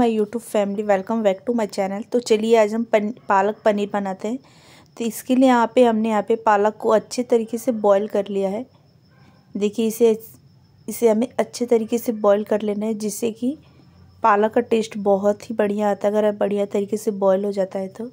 my YouTube family welcome back to my channel तो चलिए आज हम पन, पालक पनीर बनाते हैं तो इसके लिए यहाँ पे हमने यहाँ पे पालक को अच्छे तरीके से बॉईल कर लिया है देखिए इसे इसे हमें अच्छे तरीके से बॉईल कर लेना है जिससे कि पालक का टेस्ट बहुत ही बढ़िया आता है अगर बढ़िया तरीके से बॉयल हो जाता है तो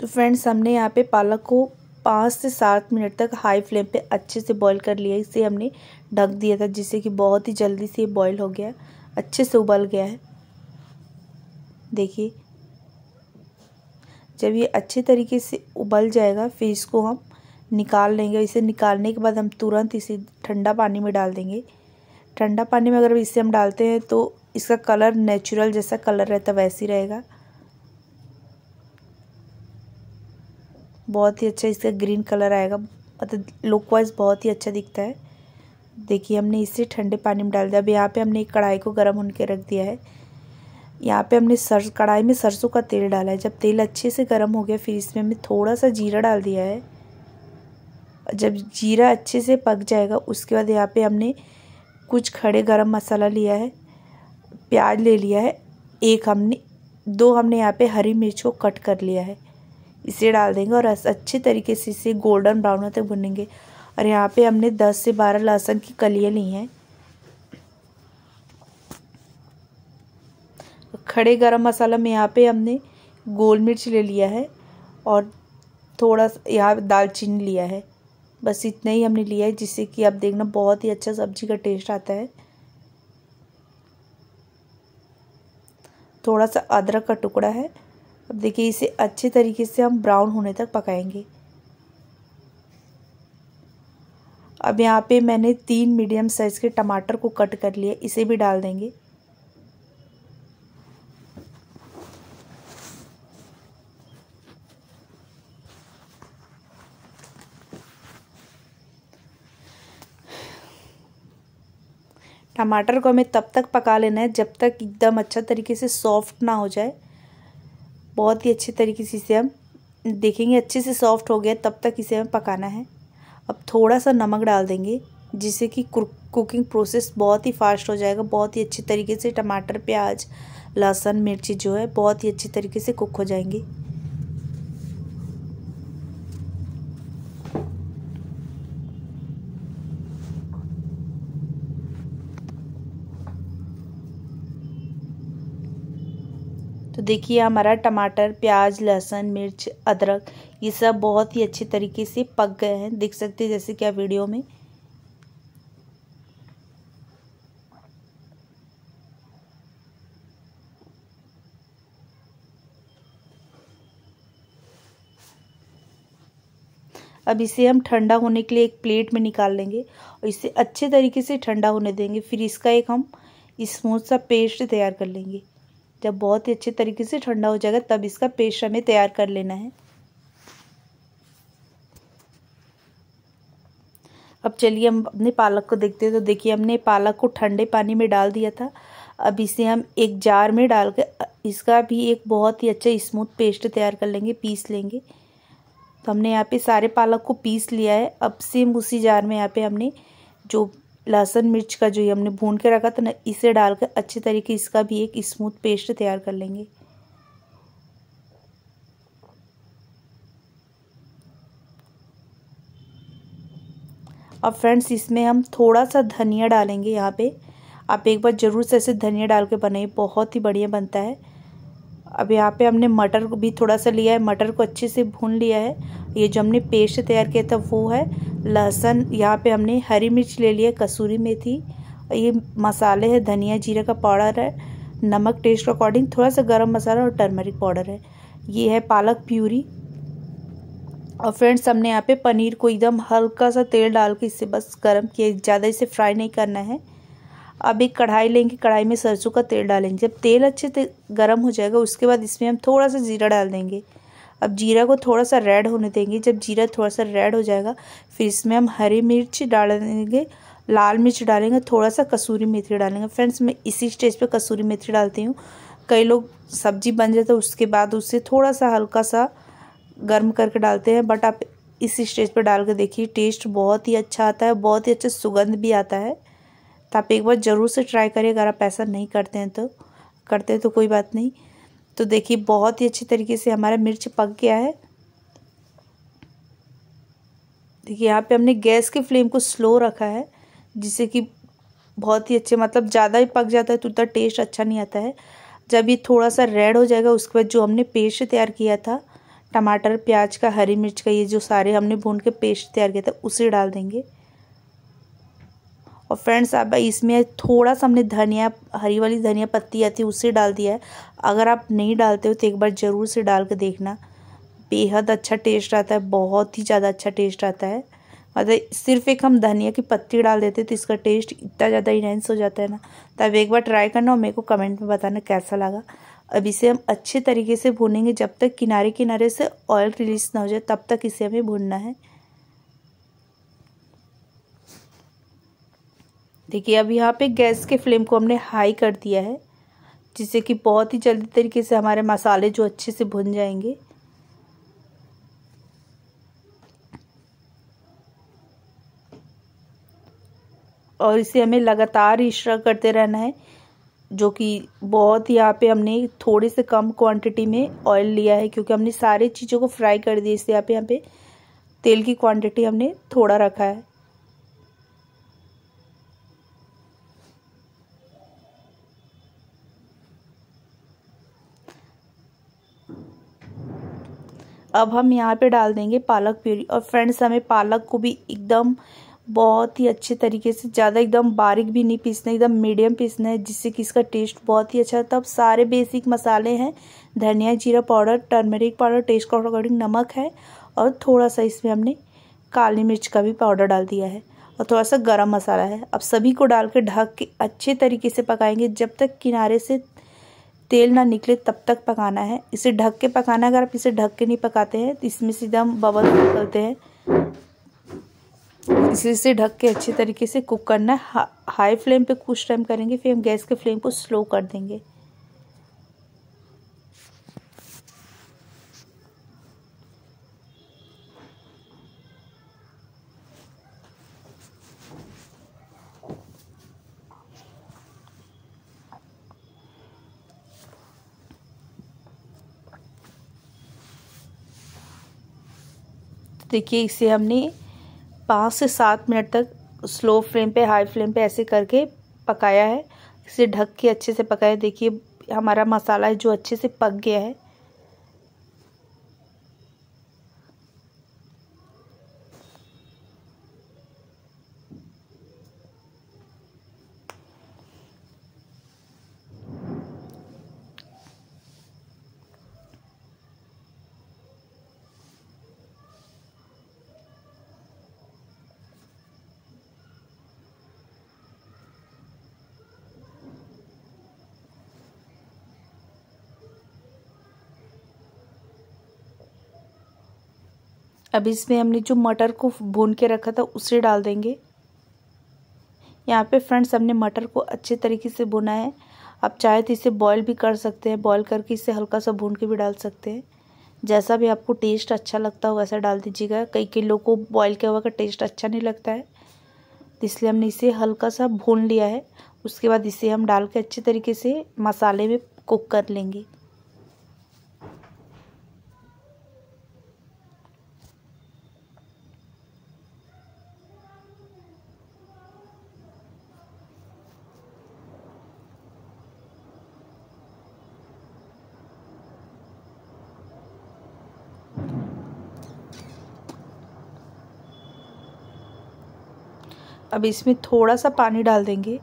तो फ्रेंड्स हमने यहाँ पे पालक को पाँच से सात मिनट तक हाई फ्लेम पे अच्छे से बॉईल कर लिया इसे हमने ढक दिया था जिससे कि बहुत ही जल्दी से बॉईल हो गया अच्छे से उबल गया है देखिए जब ये अच्छे तरीके से उबल जाएगा फिर इसको हम निकाल लेंगे इसे निकालने के बाद हम तुरंत इसे ठंडा पानी में डाल देंगे ठंडा पानी में अगर इसे हम डालते हैं तो इसका कलर नेचुरल जैसा कलर रहता वैसे ही रहेगा बहुत ही अच्छा इसका ग्रीन कलर आएगा मतलब लुक वाइज बहुत ही अच्छा दिखता है देखिए हमने इसे ठंडे पानी में डाल दिया अब यहाँ पे हमने एक कढ़ाई को गर्म होने के रख दिया है यहाँ पे हमने सर कढ़ाई में सरसों का तेल डाला है जब तेल अच्छे से गर्म हो गया फिर इसमें हमने थोड़ा सा जीरा डाल दिया है जब जीरा अच्छे से पक जाएगा उसके बाद यहाँ पर हमने कुछ खड़े गर्म मसाला लिया है प्याज ले लिया है एक हमने दो हमने यहाँ पे हरी मिर्च को कट कर लिया है इसे डाल देंगे और अच्छे तरीके से इसे गोल्डन ब्राउन तक भुनेंगे और यहाँ पे हमने 10 से 12 लहसुन की कलियाँ ली हैं खड़े गरम मसाला में यहाँ पे हमने गोल मिर्च ले लिया है और थोड़ा यहाँ दालचीनी लिया है बस इतना ही हमने लिया है जिससे कि आप देखना बहुत ही अच्छा सब्जी का टेस्ट आता है थोड़ा सा अदरक का टुकड़ा है अब देखिए इसे अच्छे तरीके से हम ब्राउन होने तक पकाएंगे अब यहाँ पे मैंने तीन मीडियम साइज़ के टमाटर को कट कर लिया इसे भी डाल देंगे टमाटर को हमें तब तक पका लेना है जब तक एकदम अच्छा तरीके से सॉफ्ट ना हो जाए बहुत ही अच्छे तरीके से इसे हम देखेंगे अच्छे से सॉफ्ट हो गया तब तक इसे हमें पकाना है अब थोड़ा सा नमक डाल देंगे जिससे कि कुकिंग प्रोसेस बहुत ही फास्ट हो जाएगा बहुत ही अच्छे तरीके से टमाटर प्याज लहसुन मिर्ची जो है बहुत ही अच्छे तरीके से कुक हो जाएंगे देखिए हमारा टमाटर प्याज लहसुन मिर्च अदरक ये सब बहुत ही अच्छे तरीके से पक गए हैं देख सकते हैं जैसे क्या वीडियो में अब इसे हम ठंडा होने के लिए एक प्लेट में निकाल लेंगे और इसे अच्छे तरीके से ठंडा होने देंगे फिर इसका एक हम स्मूथ सा पेस्ट तैयार कर लेंगे जब बहुत ही अच्छे तरीके से ठंडा हो जाएगा तब इसका पेस्ट हमें तैयार कर लेना है अब चलिए हम अपने पालक को देखते हैं तो देखिए हमने पालक को ठंडे पानी में डाल दिया था अब इसे हम एक जार में डाल कर इसका भी एक बहुत ही अच्छा स्मूथ पेस्ट तैयार कर लेंगे पीस लेंगे तो हमने यहाँ पे सारे पालक को पीस लिया है अब सेम उसी जार में यहाँ पे हमने जो लहसुन मिर्च का जो ये हमने भून के रखा था ना इसे डालकर अच्छे तरीके इसका भी एक स्मूथ पेस्ट तैयार कर लेंगे अब फ्रेंड्स इसमें हम थोड़ा सा धनिया डालेंगे यहाँ पे आप एक बार ज़रूर से ऐसे धनिया डाल के बनाइए बहुत ही बढ़िया बनता है अब यहाँ पे हमने मटर को भी थोड़ा सा लिया है मटर को अच्छे से भून लिया है ये जो हमने पेस्ट तैयार किया था वो है लहसुन यहाँ पे हमने हरी मिर्च ले लिया कसूरी मेथी ये मसाले हैं धनिया जीरा का पाउडर है नमक टेस्ट के अकॉर्डिंग थोड़ा सा गरम मसाला और टर्मरिक पाउडर है ये है पालक प्यूरी और फ्रेंड्स हमने यहाँ पे पनीर को एकदम हल्का सा तेल डाल के इससे बस गर्म किया ज़्यादा इसे फ्राई नहीं करना है अब एक कढ़ाई लेंगे कढ़ाई में सरसों का तेल डालेंगे जब तेल अच्छे ते गर्म हो जाएगा उसके बाद इसमें हम थोड़ा सा जीरा डाल देंगे अब जीरा को थोड़ा सा रेड होने देंगे जब जीरा थोड़ा सा रेड हो जाएगा फिर इसमें हम हरी मिर्च डाल देंगे लाल मिर्च डालेंगे थोड़ा सा कसूरी मेथी डालेंगे फ्रेंड्स मैं इसी स्टेज पे कसूरी मेथी डालती हूँ कई लोग सब्जी बन जाए है तो उसके बाद उससे थोड़ा सा हल्का सा गर्म करके डालते हैं बट आप इसी स्टेज पर डाल के देखिए टेस्ट बहुत ही अच्छा आता है बहुत ही अच्छा सुगंध भी आता है तो आप एक बार ज़रूर से ट्राई करिए अगर आप ऐसा नहीं करते हैं तो करते हैं तो कोई बात नहीं तो देखिए बहुत ही अच्छी तरीके से हमारा मिर्च पक गया है देखिए यहाँ पे हमने गैस के फ्लेम को स्लो रखा है जिससे कि बहुत ही अच्छे मतलब ज़्यादा ही पक जाता है तो उतना टेस्ट अच्छा नहीं आता है जब ये थोड़ा सा रेड हो जाएगा उसके बाद जो हमने पेस्ट तैयार किया था टमाटर प्याज का हरी मिर्च का ये जो सारे हमने भून के पेस्ट तैयार किया था उसे डाल देंगे और फ्रेंड्स अब इसमें थोड़ा सा हमने धनिया हरी वाली धनिया पत्ती आती है उससे डाल दिया है अगर आप नहीं डालते हो तो एक बार ज़रूर से डाल के देखना बेहद अच्छा टेस्ट आता है बहुत ही ज़्यादा अच्छा टेस्ट आता है मतलब सिर्फ एक हम धनिया की पत्ती डाल देते तो इसका टेस्ट इतना ज़्यादा इनहेंस हो जाता है ना तो एक बार ट्राई करना और मेरे को कमेंट में बताना कैसा लगा अब इसे हम अच्छे तरीके से भूनेंगे जब तक किनारे किनारे से ऑयल रिलीज ना हो जाए तब तक इसे हमें भूनना है देखिए अब यहाँ पे गैस के फ्लेम को हमने हाई कर दिया है जिससे कि बहुत ही जल्दी तरीके से हमारे मसाले जो अच्छे से भुन जाएंगे और इसे हमें लगातार इश्रा करते रहना है जो कि बहुत यहाँ पे हमने थोड़े से कम क्वांटिटी में ऑयल लिया है क्योंकि हमने सारे चीज़ों को फ्राई कर दिए इसलिए यहाँ पे यहाँ पे तेल की क्वांटिटी हमने थोड़ा रखा है अब हम यहाँ पे डाल देंगे पालक प्यूरी और फ्रेंड्स हमें पालक को भी एकदम बहुत ही अच्छे तरीके से ज़्यादा एकदम बारीक भी नहीं पीसना एकदम मीडियम पीसना है जिससे कि इसका टेस्ट बहुत ही अच्छा तब है सारे बेसिक मसाले हैं धनिया जीरा पाउडर टर्मेरिक पाउडर टेस्ट के अकॉर्डिंग नमक है और थोड़ा सा इसमें हमने काली मिर्च का भी पाउडर डाल दिया है और थोड़ा सा गर्म मसाला है अब सभी को डाल के ढक के अच्छे तरीके से पकाएंगे जब तक किनारे से तेल ना निकले तब तक पकाना है इसे ढक के पकाना है अगर आप इसे ढक के नहीं पकाते हैं तो इसमें सीधा हम बबल निकलते हैं इसलिए इसे ढक के अच्छे तरीके से कुक करना है हा, हाई फ्लेम पे कुछ टाइम करेंगे फिर हम गैस के फ्लेम को स्लो कर देंगे देखिए इसे हमने पाँच से सात मिनट तक स्लो फ्लेम पे हाई फ्लेम पे ऐसे करके पकाया है इसे ढक के अच्छे से पकाया देखिए हमारा मसाला है जो अच्छे से पक गया है अब इसमें हमने जो मटर को भून के रखा था उसे डाल देंगे यहाँ पे फ्रेंड्स हमने मटर को अच्छे तरीके से भुना है आप चाहे तो इसे बॉईल भी कर सकते हैं बॉईल करके इसे हल्का सा भून के भी डाल सकते हैं जैसा भी आपको टेस्ट अच्छा लगता हो वैसा डाल दीजिएगा कई कई लोगों को बॉईल किया हुआ का टेस्ट अच्छा नहीं लगता है तो इसलिए हमने इसे हल्का सा भून लिया है उसके बाद इसे हम डाल के अच्छे तरीके से मसाले में कुक कर लेंगे अब इसमें थोड़ा सा पानी डाल देंगे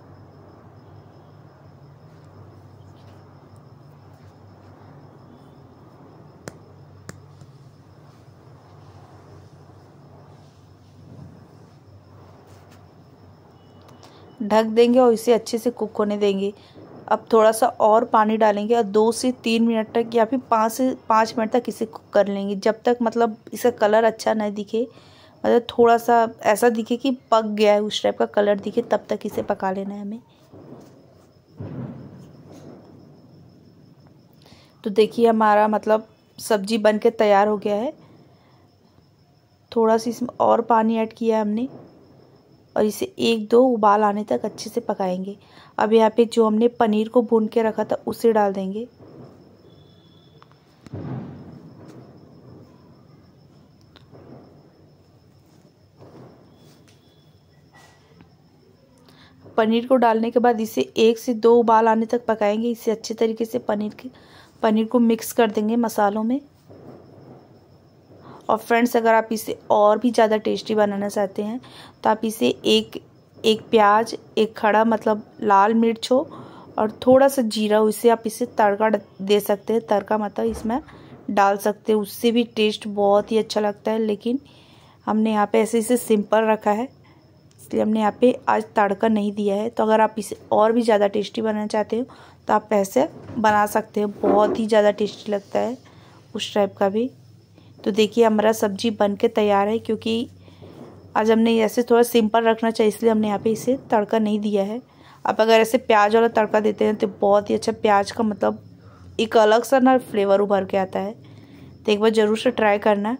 ढक देंगे और इसे अच्छे से कुक होने देंगे अब थोड़ा सा और पानी डालेंगे और दो से तीन मिनट तक या फिर पाँच से पाँच मिनट तक इसे कुक कर लेंगे जब तक मतलब इसका कलर अच्छा नहीं दिखे मतलब थोड़ा सा ऐसा दिखे कि पक गया है उस टाइप का कलर दिखे तब तक इसे पका लेना है हमें तो देखिए हमारा मतलब सब्जी बन के तैयार हो गया है थोड़ा सा इसमें और पानी ऐड किया हमने और इसे एक दो उबाल आने तक अच्छे से पकाएंगे अब यहाँ पे जो हमने पनीर को भून के रखा था उसे डाल देंगे पनीर को डालने के बाद इसे एक से दो उबाल आने तक पकाएंगे इसे अच्छे तरीके से पनीर के पनीर को मिक्स कर देंगे मसालों में और फ्रेंड्स अगर आप इसे और भी ज़्यादा टेस्टी बनाना चाहते हैं तो आप इसे एक एक प्याज एक खड़ा मतलब लाल मिर्च हो और थोड़ा सा जीरा हो इसे आप इसे तड़का दे सकते हैं तड़का मतलब इसमें डाल सकते हैं उससे भी टेस्ट बहुत ही अच्छा लगता है लेकिन हमने यहाँ पे ऐसे इसे सिंपल रखा है इसलिए हमने यहाँ पे आज तड़का नहीं दिया है तो अगर आप इसे और भी ज़्यादा टेस्टी बनाना चाहते हो तो आप ऐसे बना सकते हो बहुत ही ज़्यादा टेस्टी लगता है उस टाइप का भी तो देखिए हमारा सब्जी बन के तैयार है क्योंकि आज हमने ऐसे थोड़ा सिंपल रखना चाहिए इसलिए हमने यहाँ पे इसे तड़का नहीं दिया है आप अगर ऐसे प्याज वाला तड़का देते हैं तो बहुत ही अच्छा प्याज का मतलब एक अलग सा ना फ्लेवर उभर के आता है तो एक बार ज़रूर से ट्राई करना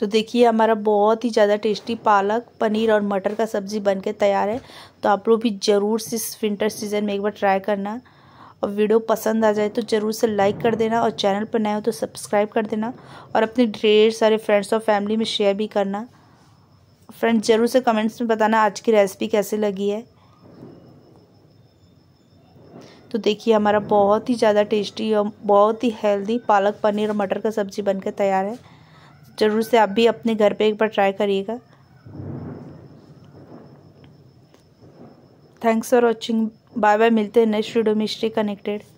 तो देखिए हमारा बहुत ही ज़्यादा टेस्टी पालक पनीर और मटर का सब्ज़ी बन के तैयार है तो आप लोग भी ज़रूर से इस विंटर सीज़न में एक बार ट्राई करना और वीडियो पसंद आ जाए तो ज़रूर से लाइक कर देना और चैनल पर नए हो तो सब्सक्राइब कर देना और अपने ढेर सारे फ्रेंड्स और फैमिली में शेयर भी करना फ्रेंड्स ज़रूर से कमेंट्स में बताना आज की रेसिपी कैसे लगी है तो देखिए हमारा बहुत ही ज़्यादा टेस्टी और बहुत ही हेल्दी पालक पनीर और मटर का सब्ज़ी बनकर तैयार है ज़रूर से आप भी अपने घर पे एक बार ट्राई करिएगा thanks for watching bye bye मिलते हैं नेक्स्ट वीडियो मिस्ट्री कनेक्टेड